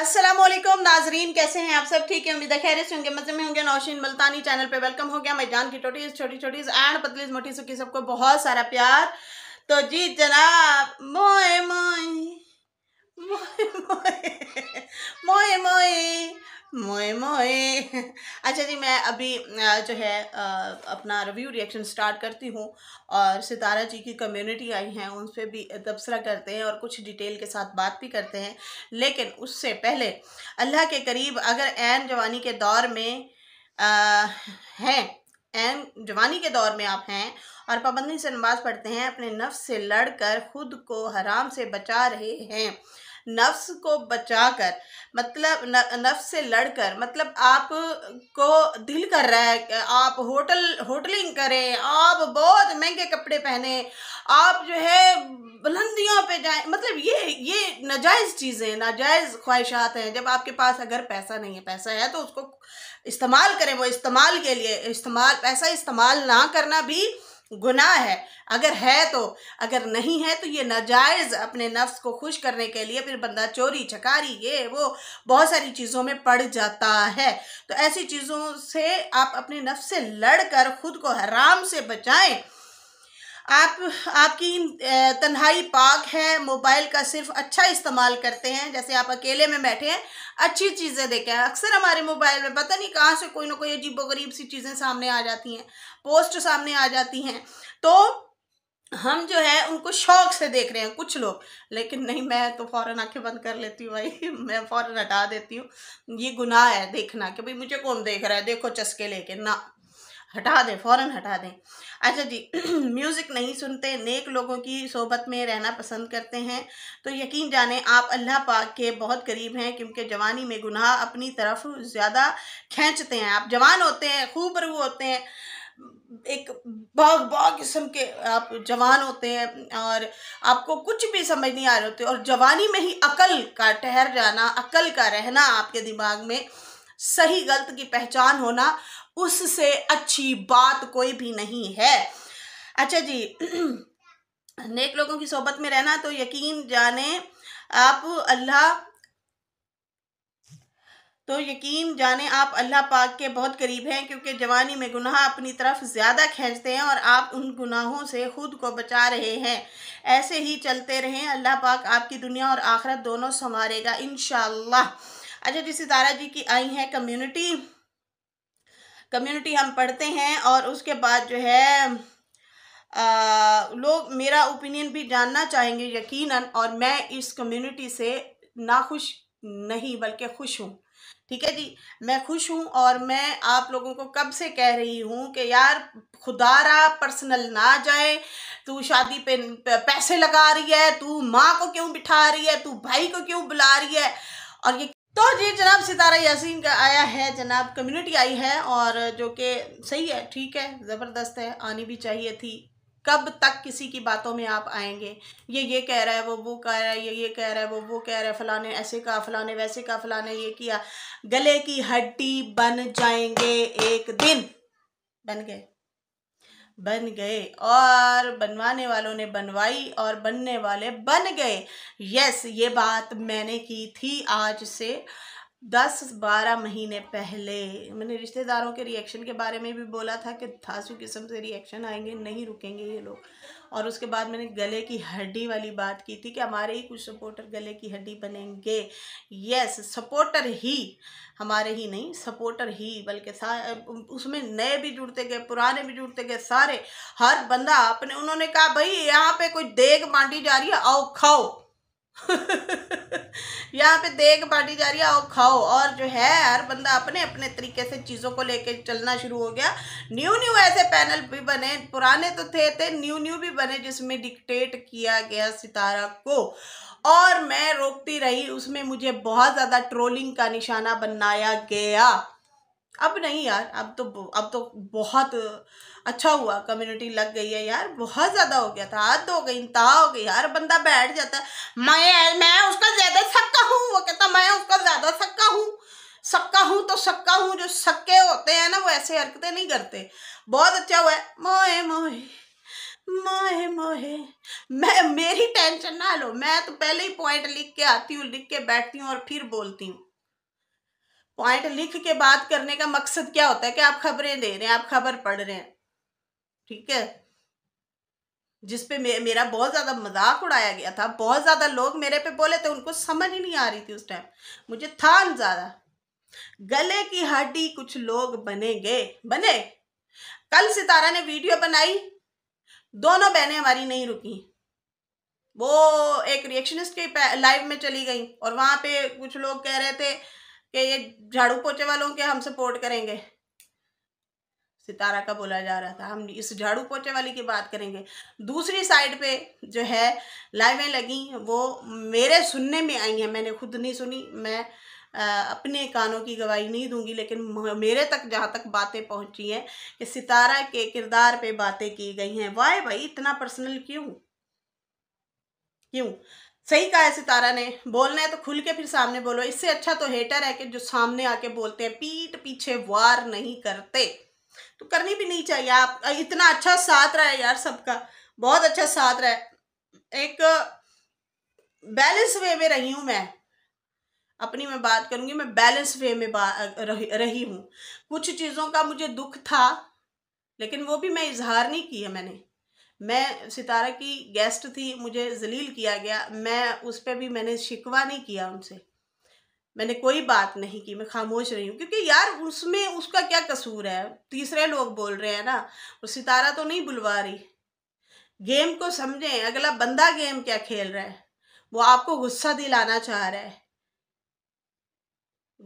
असलम नाजरीन कैसे हैं आप सब ठीक है उम्मीद खैर से होंगे मजे में होंगे नौशीन मुल्तानी चैनल पे वेलकम हो गया मैं जान की टोटीज छोटी छोटीज एंड पतलीज मोटी सुखी सबको बहुत सारा प्यार तो जी जनाब मोए मोए मोए मोए मोए मोए अच्छा जी मैं अभी जो है अपना रिव्यू रिएक्शन स्टार्ट करती हूँ और सितारा जी की कम्युनिटी आई है उन पर भी तबसरा करते हैं और कुछ डिटेल के साथ बात भी करते हैं लेकिन उससे पहले अल्लाह के करीब अगर एन जवानी के दौर में हैं एन जवानी के दौर में आप हैं और पाबंदी से नमाज़ पढ़ते हैं अपने नफ्स से लड़कर खुद को हराम से बचा रहे हैं नफ्स को बचाकर मतलब न, नफ्स से लड़कर मतलब आप को दिल कर रहा है आप होटल होटलिंग करें आप बहुत महंगे कपड़े पहने आप जो है बुलंदियों पे जाए मतलब ये ये नाजायज़ चीज़ें नाजायज़ ख्वाहिशात हैं जब आपके पास अगर पैसा नहीं है पैसा है तो उसको इस्तेमाल करें वो इस्तेमाल के लिए इस्तेमाल पैसा इस्तेमाल ना करना भी गुनाह है अगर है तो अगर नहीं है तो ये नाजायज़ अपने नफ्स को खुश करने के लिए फिर बंदा चोरी चकारी ये वो बहुत सारी चीज़ों में पड़ जाता है तो ऐसी चीज़ों से आप अपने नफ्स से लड़ कर ख़ुद को हराम से बचाएं आप आपकी तन्हाई पाक है मोबाइल का सिर्फ अच्छा इस्तेमाल करते हैं जैसे आप अकेले में बैठे हैं अच्छी चीज़ें देखें अक्सर हमारे मोबाइल में पता नहीं कहाँ से कोई ना कोई गरीब सी चीज़ें सामने आ जाती हैं पोस्ट सामने आ जाती हैं तो हम जो है उनको शौक से देख रहे हैं कुछ लोग लेकिन नहीं मैं तो फ़ौरन आंखें बंद कर लेती हूँ भाई मैं फ़ौरन हटा देती हूँ ये गुनाह है देखना कि भाई मुझे कौन देख रहा है देखो चस्के लेके ना हटा दें फ़ौरन हटा दें अच्छा जी म्यूज़िक नहीं सुनते नेक लोगों की सोबत में रहना पसंद करते हैं तो यकीन जाने आप अल्लाह पाक के बहुत करीब हैं क्योंकि जवानी में गुनाह अपनी तरफ ज़्यादा खींचते हैं आप जवान होते हैं खूब रू होते हैं एक बहुत बहुत किस्म के आप जवान होते हैं और आपको कुछ भी समझ नहीं आ रहे होते और जवानी में ही अकल का ठहर जाना अकल का रहना आपके दिमाग में सही गलत की पहचान होना उससे अच्छी बात कोई भी नहीं है अच्छा जी नेक लोगों की सोबत में रहना तो यकीन जाने आप अल्लाह तो यकीन जाने आप अल्लाह पाक के बहुत करीब हैं क्योंकि जवानी में गुनाह अपनी तरफ ज़्यादा खींचते हैं और आप उन गुनाहों से खुद को बचा रहे हैं ऐसे ही चलते रहें अल्लाह पाक आपकी दुनिया और आखरत दोनों संवारेगा इन अच्छा जी सितारा जी की आई है कम्युनिटी कम्युनिटी हम पढ़ते हैं और उसके बाद जो है आ, लोग मेरा ओपिनियन भी जानना चाहेंगे यकीनन और मैं इस कम्युनिटी से नाखुश नहीं बल्कि खुश हूँ ठीक है जी मैं खुश हूँ और मैं आप लोगों को कब से कह रही हूँ कि यार खुदारा पर्सनल ना जाए तू शादी पे पैसे लगा रही है तू माँ को क्यों बिठा रही है तू भाई को क्यों बुला रही है और ये तो जी जनाब सितारा यासीन का आया है जनाब कम्युनिटी आई है और जो कि सही है ठीक है ज़बरदस्त है आनी भी चाहिए थी कब तक किसी की बातों में आप आएंगे ये ये कह रहा है वो वो कह रहा है ये ये कह रहा है वो वो कह रहा है फलाने ऐसे का फलाने वैसे का फलाने ये किया गले की हड्डी बन जाएंगे एक दिन बन गए बन गए और बनवाने वालों ने बनवाई और बनने वाले बन गए यस ये बात मैंने की थी आज से दस बारह महीने पहले मैंने रिश्तेदारों के रिएक्शन के बारे में भी बोला था कि धांसू किस्म से रिएक्शन आएंगे नहीं रुकेंगे ये लोग और उसके बाद मैंने गले की हड्डी वाली बात की थी कि हमारे ही कुछ सपोर्टर गले की हड्डी बनेंगे यस सपोर्टर ही हमारे ही नहीं सपोर्टर ही बल्कि उसमें नए भी जुड़ते गए पुराने भी जुड़ते गए सारे हर बंदा अपने उन्होंने कहा भाई यहाँ पे कोई देग बांटी जा रही है आओ खाओ यहाँ पे देख बांटी जा रही है और खाओ और जो है हर बंदा अपने अपने तरीके से चीज़ों को लेके चलना शुरू हो गया न्यू न्यू ऐसे पैनल भी बने पुराने तो थे थे न्यू न्यू भी बने जिसमें डिक्टेट किया गया सितारा को और मैं रोकती रही उसमें मुझे बहुत ज़्यादा ट्रोलिंग का निशाना बनाया गया अब नहीं यार अब तो अब तो बहुत अच्छा हुआ कम्युनिटी लग गई है यार बहुत ज़्यादा हो गया था हद हो गई इंतहा हो गई यार बंदा बैठ जाता है मैं मैं उसका ज़्यादा सक्का हूँ वो कहता मैं उसका ज़्यादा सक्का हूँ सक्का हूँ तो सक्का हूँ जो सक्के होते हैं ना वो ऐसे हरकतें नहीं करते बहुत अच्छा हुआ है मोहे मोहे मोहे मोहे मैं मेरी टेंशन ना लो मैं तो पहले ही पॉइंट लिख के आती हूँ लिख के बैठती हूँ और फिर बोलती हूँ पॉइंट लिख के बात करने का मकसद क्या होता है कि आप खबरें दे रहे हैं आप खबर पढ़ रहे हैं ठीक है जिस पे मे, मेरा बहुत ज़्यादा मजाक उड़ाया गया था बहुत ज़्यादा लोग मेरे पे बोले थे उनको समझ ही नहीं आ रही थी उस टाइम मुझे था ज़्यादा गले की हड्डी कुछ लोग बने गए बने कल सितारा ने वीडियो बनाई दोनों बहनें हमारी नहीं रुकी वो एक रिएक्शनिस्ट के लाइव में चली गई और वहां पे कुछ लोग कह रहे थे कि ये झाड़ू पोछे वालों के हम सपोर्ट करेंगे सितारा का बोला जा रहा था हम इस झाड़ू पोछे वाली की बात करेंगे दूसरी साइड पे जो है लाइवें लगी वो मेरे सुनने में आई हैं मैंने खुद नहीं सुनी मैं अपने कानों की गवाही नहीं दूंगी लेकिन मेरे तक जहाँ तक बातें पहुँची हैं कि सितारा के किरदार पे बातें की गई हैं वाह भाई इतना पर्सनल क्यों क्यों सही कहा है सितारा ने बोलना है तो खुल के फिर सामने बोलो इससे अच्छा तो हेटर है कि जो सामने आके बोलते हैं पीठ पीछे वार नहीं करते तो करनी भी नहीं चाहिए आप इतना अच्छा साथ रहा है यार सबका बहुत अच्छा साथ रहा है एक बैलेंस वे में रही हूँ मैं अपनी मैं बात करूँगी मैं बैलेंस वे में रही हूँ कुछ चीज़ों का मुझे दुख था लेकिन वो भी मैं इजहार नहीं किया मैंने मैं सितारा की गेस्ट थी मुझे जलील किया गया मैं उस पर भी मैंने शिकवा नहीं किया उनसे मैंने कोई बात नहीं की मैं खामोश रही हूँ क्योंकि यार उसमें उसका क्या कसूर है तीसरे लोग बोल रहे हैं ना और सितारा तो नहीं बुलवा रही गेम को समझें अगला बंदा गेम क्या खेल रहा है वो आपको गुस्सा दिलाना चाह रहा है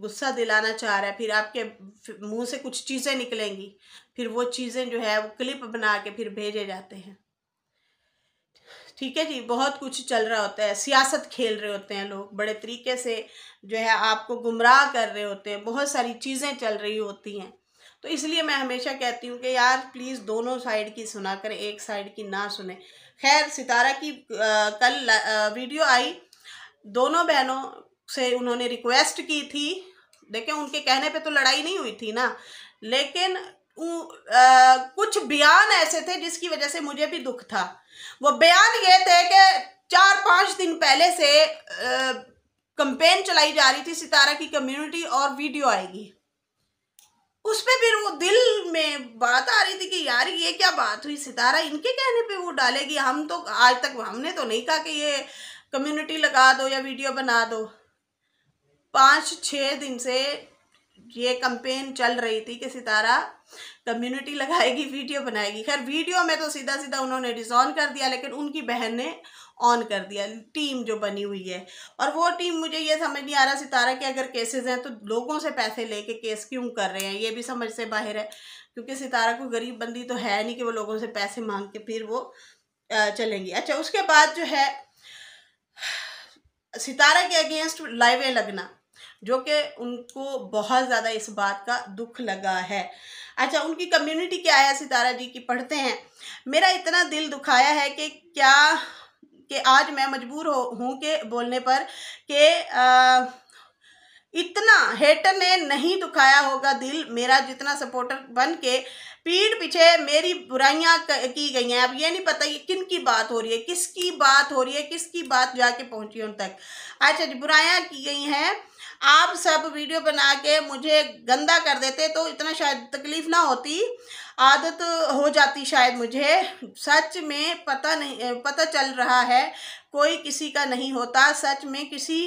गुस्सा दिलाना चाह रहा है फिर आपके मुंह से कुछ चीज़ें निकलेंगी फिर वो चीज़ें जो है वो क्लिप बना के फिर भेजे जाते हैं ठीक है जी बहुत कुछ चल रहा होता है सियासत खेल रहे होते हैं लोग बड़े तरीके से जो है आपको गुमराह कर रहे होते हैं बहुत सारी चीज़ें चल रही होती हैं तो इसलिए मैं हमेशा कहती हूँ कि यार प्लीज़ दोनों साइड की सुना करें एक साइड की ना सुने खैर सितारा की आ, कल आ, वीडियो आई दोनों बहनों से उन्होंने रिक्वेस्ट की थी देखें उनके कहने पे तो लड़ाई नहीं हुई थी ना लेकिन कुछ बयान ऐसे थे जिसकी वजह से मुझे भी दुख था वो बयान ये थे कि चार पाँच दिन पहले से कंपेन चलाई जा रही थी सितारा की कम्युनिटी और वीडियो आएगी उस पर फिर वो दिल में बात आ रही थी कि यार ये क्या बात हुई सितारा इनके कहने पे वो डालेगी हम तो आज तक हमने तो नहीं कहा कि ये कम्युनिटी लगा दो या वीडियो बना दो पाँच छः दिन से ये कंपेन चल रही थी कि सितारा कम्युनिटी लगाएगी वीडियो बनाएगी खैर वीडियो में तो सीधा सीधा उन्होंने डिजॉन कर दिया लेकिन उनकी बहन ने ऑन कर दिया टीम जो बनी हुई है और वो टीम मुझे ये समझ नहीं आ रहा सितारा के अगर केसेस हैं तो लोगों से पैसे लेके केस क्यों कर रहे हैं ये भी समझ से बाहर है क्योंकि सितारा को गरीब बंदी तो है नहीं कि वो लोगों से पैसे मांग के फिर वो चलेंगी अच्छा उसके बाद जो है सितारा के अगेंस्ट लाइवें लगना जो कि उनको बहुत ज़्यादा इस बात का दुख लगा है अच्छा उनकी कम्युनिटी क्या है सितारा जी की पढ़ते हैं मेरा इतना दिल दुखाया है कि क्या कि आज मैं मजबूर हो हूँ के बोलने पर कि इतना हेटर ने नहीं दुखाया होगा दिल मेरा जितना सपोर्टर बन के पीठ पीछे मेरी बुराइयाँ की गई हैं अब ये नहीं पता कि किन की बात हो रही है किसकी बात हो रही है किसकी बात जाके पहुँची उन तक अच्छा जी बुराइयाँ की गई हैं आप सब वीडियो बना के मुझे गंदा कर देते तो इतना शायद तकलीफ़ ना होती आदत हो जाती शायद मुझे सच में पता नहीं पता चल रहा है कोई किसी का नहीं होता सच में किसी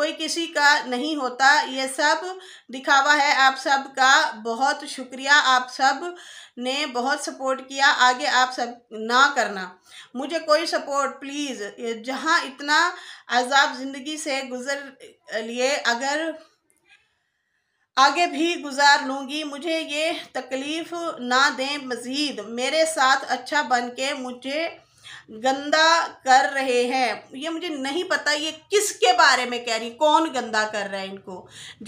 कोई किसी का नहीं होता ये सब दिखावा है आप सब का बहुत शुक्रिया आप सब ने बहुत सपोर्ट किया आगे आप सब ना करना मुझे कोई सपोर्ट प्लीज़ जहाँ इतना अजाब ज़िंदगी से गुज़र लिए अगर आगे भी गुजार लूँगी मुझे ये तकलीफ़ ना दें मज़ीद मेरे साथ अच्छा बन के मुझे गंदा कर रहे हैं ये मुझे नहीं पता ये किसके बारे में कह रही कौन गंदा कर रहा है इनको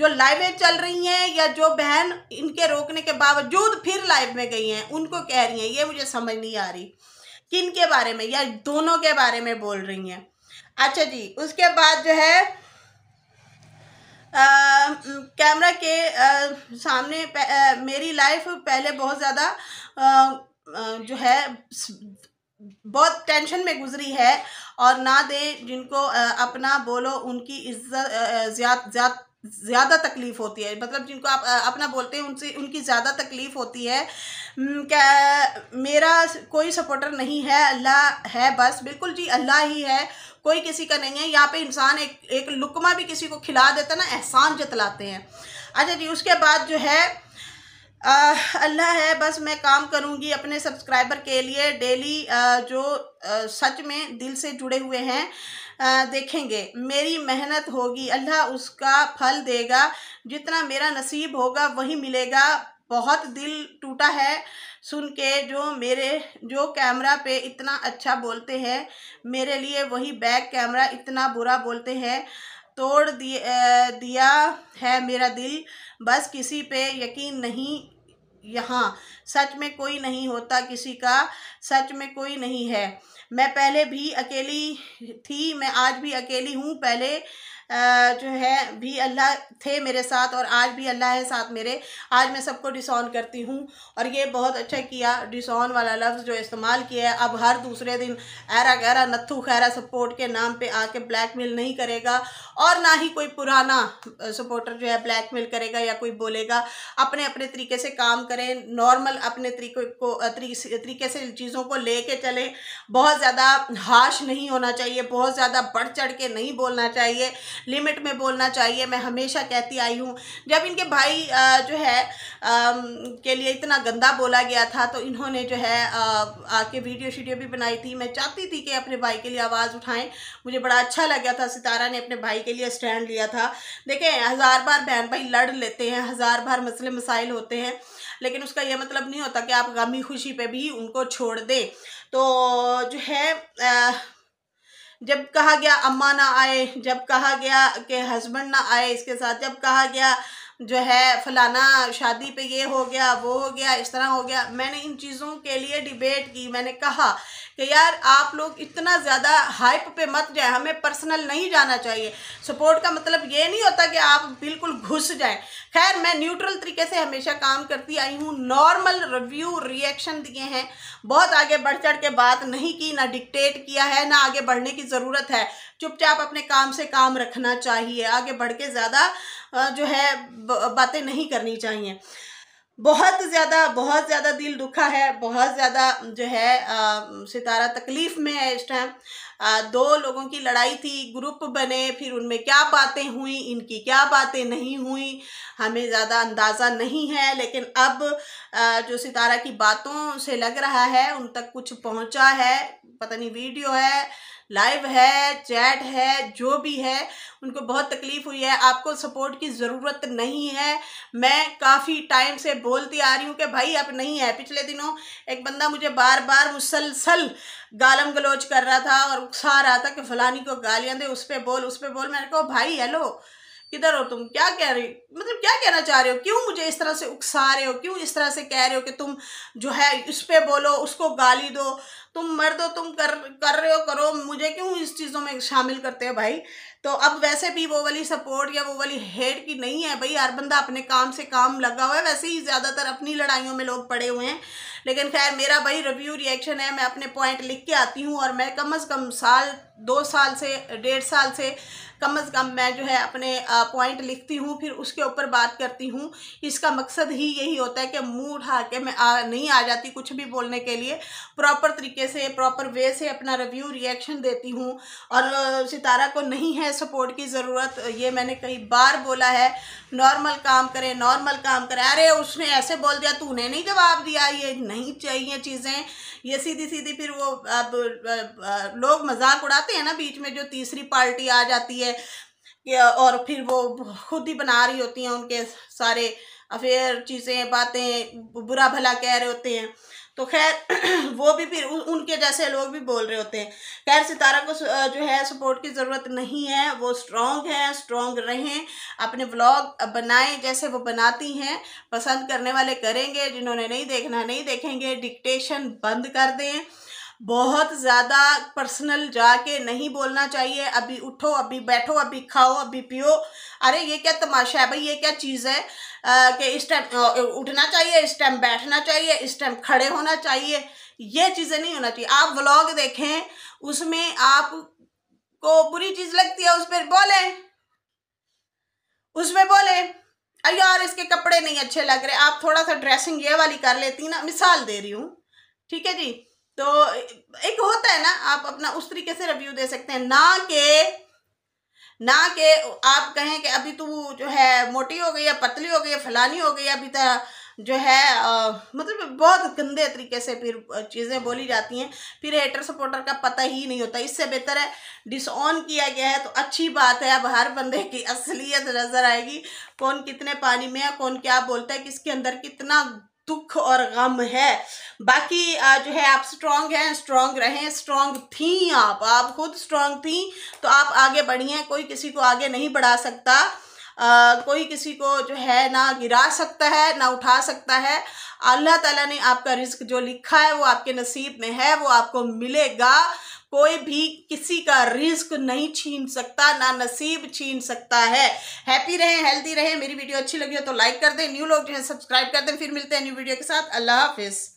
जो लाइवें चल रही हैं या जो बहन इनके रोकने के बावजूद फिर लाइव में गई हैं उनको कह रही हैं ये मुझे समझ नहीं आ रही किन के बारे में या दोनों के बारे में बोल रही हैं अच्छा जी उसके बाद जो है कैमरा के आ, सामने आ, मेरी लाइफ पहले बहुत ज़्यादा जो है बहुत टेंशन में गुजरी है और ना दे जिनको अपना बोलो उनकी इज्जत ज्यादा ज्याद, ज़्यादा तकलीफ़ होती है मतलब जिनको आप अपना बोलते हैं उनसे उनकी ज़्यादा तकलीफ़ होती है क्या मेरा कोई सपोर्टर नहीं है अल्लाह है बस बिल्कुल जी अल्लाह ही है कोई किसी का नहीं है यहाँ पे इंसान एक एक लुकमा भी किसी को खिला देता ना एहसान जतलाते हैं अच्छा जी उसके बाद जो है अल्लाह है बस मैं काम करूँगी अपने सब्सक्राइबर के लिए डेली जो सच में दिल से जुड़े हुए हैं आ, देखेंगे मेरी मेहनत होगी अल्लाह उसका फल देगा जितना मेरा नसीब होगा वही मिलेगा बहुत दिल टूटा है सुन के जो मेरे जो कैमरा पे इतना अच्छा बोलते हैं मेरे लिए वही बैक कैमरा इतना बुरा बोलते हैं तोड़ दिया है मेरा दिल बस किसी पे यकीन नहीं यहाँ सच में कोई नहीं होता किसी का सच में कोई नहीं है मैं पहले भी अकेली थी मैं आज भी अकेली हूँ पहले जो है भी अल्लाह थे मेरे साथ और आज भी अल्लाह है साथ मेरे आज मैं सबको डिसऑन करती हूँ और ये बहुत अच्छा किया डिसऑन वाला लफ्ज़ जो इस्तेमाल किया है अब हर दूसरे दिन ऐरा गहरा नत्थू खैरा सपोर्ट के नाम पे आके ब्लैकमेल नहीं करेगा और ना ही कोई पुराना सपोर्टर जो है ब्लैकमेल करेगा या कोई बोलेगा अपने अपने तरीके से काम करें नॉर्मल अपने तरीके को तरीके से चीज़ों को ले कर चलें बहुत ज़्यादा हाश नहीं होना चाहिए बहुत ज़्यादा बढ़ चढ़ के नहीं बोलना चाहिए लिमिट में बोलना चाहिए मैं हमेशा कहती आई हूँ जब इनके भाई जो है के लिए इतना गंदा बोला गया था तो इन्होंने जो है आके वीडियो शीडियो भी बनाई थी मैं चाहती थी कि अपने भाई के लिए आवाज़ उठाएं मुझे बड़ा अच्छा लगा था सितारा ने अपने भाई के लिए स्टैंड लिया था देखें हज़ार बार बहन भाई लड़ लेते हैं हज़ार बार मसले मसाइल होते हैं लेकिन उसका यह मतलब नहीं होता कि आप गमी खुशी पे भी उनको छोड़ दें तो जो है आ, जब कहा गया अम्मा ना आए जब कहा गया कि हस्बैंड ना आए इसके साथ जब कहा गया जो है फलाना शादी पे ये हो गया वो हो गया इस तरह हो गया मैंने इन चीज़ों के लिए डिबेट की मैंने कहा कि यार आप लोग इतना ज़्यादा हाइप पे मत जाए हमें पर्सनल नहीं जाना चाहिए सपोर्ट का मतलब ये नहीं होता कि आप बिल्कुल घुस जाएं खैर मैं न्यूट्रल तरीके से हमेशा काम करती आई हूँ नॉर्मल रिव्यू रिएक्शन दिए हैं बहुत आगे बढ़ चढ़ के बात नहीं की ना डिक्टेट किया है ना आगे बढ़ने की ज़रूरत है चुपचाप अपने काम से काम रखना चाहिए आगे बढ़ के ज़्यादा जो है बातें नहीं करनी चाहिए बहुत ज़्यादा बहुत ज़्यादा दिल दुखा है बहुत ज़्यादा जो है आ, सितारा तकलीफ़ में है इस टाइम दो लोगों की लड़ाई थी ग्रुप बने फिर उनमें क्या बातें हुई इनकी क्या बातें नहीं हुई हमें ज़्यादा अंदाज़ा नहीं है लेकिन अब आ, जो सितारा की बातों से लग रहा है उन तक कुछ पहुंचा है पता नहीं वीडियो है लाइव है चैट है जो भी है उनको बहुत तकलीफ़ हुई है आपको सपोर्ट की ज़रूरत नहीं है मैं काफ़ी टाइम से बोलती आ रही हूँ कि भाई आप नहीं है पिछले दिनों एक बंदा मुझे बार बार मुसलसल गालम गलोच कर रहा था और उकसा रहा था कि फलानी को गालियाँ दे उस पर बोल उस पर बोल मैंने कहा भाई हेलो किधर हो तुम क्या कह रही मतलब क्या कहना चाह रहे हो क्यों मुझे इस तरह से उकसा रहे हो क्यों इस तरह से कह रहे हो कि तुम जो है इस पर बोलो उसको गाली दो तुम मर दो तुम कर कर रहे हो करो मुझे क्यों इस चीज़ों में शामिल करते हो भाई तो अब वैसे भी वो वाली सपोर्ट या वो वाली हेड की नहीं है भाई हर बंदा अपने काम से काम लगा हुआ है वैसे ही ज़्यादातर अपनी लड़ाइयों में लोग पड़े हुए हैं लेकिन खैर मेरा भाई रिव्यू रिएक्शन है मैं अपने पॉइंट लिख के आती हूँ और मैं कम अज़ कम साल दो साल से डेढ़ साल से कम अज़ कम मैं जो है अपने पॉइंट लिखती हूँ फिर उसके ऊपर बात करती हूँ इसका मकसद ही यही होता है कि मुँह उठा के मैं आ, नहीं आ जाती कुछ भी बोलने के लिए प्रॉपर तरीके से प्रॉपर वे से अपना रिव्यू रिएक्शन देती हूँ और सितारा को नहीं है सपोर्ट की ज़रूरत ये मैंने कई बार बोला है नॉर्मल काम करें नॉर्मल काम करें अरे उसने ऐसे बोल दिया तूने नहीं जवाब दिया ये नहीं चाहिए चीज़ें ये सीधी सीधी फिर वो अब लोग मजाक उड़ाते आते हैं ना बीच में जो तीसरी पार्टी आ जाती है और फिर वो खुद ही बना रही होती हैं उनके सारे अफेयर चीज़ें बातें बुरा भला कह रहे होते हैं तो खैर वो भी फिर उनके जैसे लोग भी बोल रहे होते हैं खैर सितारा को जो है सपोर्ट की ज़रूरत नहीं है वो स्ट्रॉन्ग है स्ट्रॉन्ग रहें अपने ब्लॉग बनाएं जैसे वो बनाती हैं पसंद करने वाले करेंगे जिन्होंने नहीं देखना नहीं देखेंगे डिक्टेशन बंद कर दें बहुत ज़्यादा पर्सनल जाके नहीं बोलना चाहिए अभी उठो अभी बैठो अभी खाओ अभी पियो अरे ये क्या तमाशा है भाई ये क्या चीज़ है कि इस टाइम उठना चाहिए इस टाइम बैठना चाहिए इस टाइम खड़े होना चाहिए ये चीज़ें नहीं होना चाहिए आप व्लॉग देखें उसमें आप को बुरी चीज़ लगती है उस पर बोले उसमें बोले अरे यार इसके कपड़े नहीं अच्छे लग रहे आप थोड़ा सा ड्रेसिंग ये वाली कर लेती ना मिसाल दे रही हूँ ठीक है जी तो एक होता है ना आप अपना उस तरीके से रिव्यू दे सकते हैं ना के ना के आप कहें कि अभी तू तो जो है मोटी हो गई या पतली हो गई या फलानी हो गई अभी तक जो है आ, मतलब बहुत गंदे तरीके से फिर चीज़ें बोली जाती हैं फिर हेटर सपोर्टर का पता ही नहीं होता इससे बेहतर है डिसऑन किया गया है तो अच्छी बात है अब हर बंदे की असलियत नज़र आएगी कौन कितने पानी में है कौन क्या बोलता है किसके अंदर कितना दुख और गम है बाकी जो है आप स्ट्रांग हैं स्ट्रांग रहें स्ट्रांग थी आप आप खुद स्ट्रांग थी तो आप आगे बढ़िए कोई किसी को आगे नहीं बढ़ा सकता आ, कोई किसी को जो है ना गिरा सकता है ना उठा सकता है अल्लाह ताला ने आपका रिस्क जो लिखा है वो आपके नसीब में है वो आपको मिलेगा कोई भी किसी का रिस्क नहीं छीन सकता ना नसीब छीन सकता है हैप्पी रहें हेल्दी रहें मेरी वीडियो अच्छी लगी हो तो लाइक कर दें न्यू लोग जो है सब्सक्राइब कर दें फिर मिलते हैं न्यू वीडियो के साथ अल्लाह हाफिज़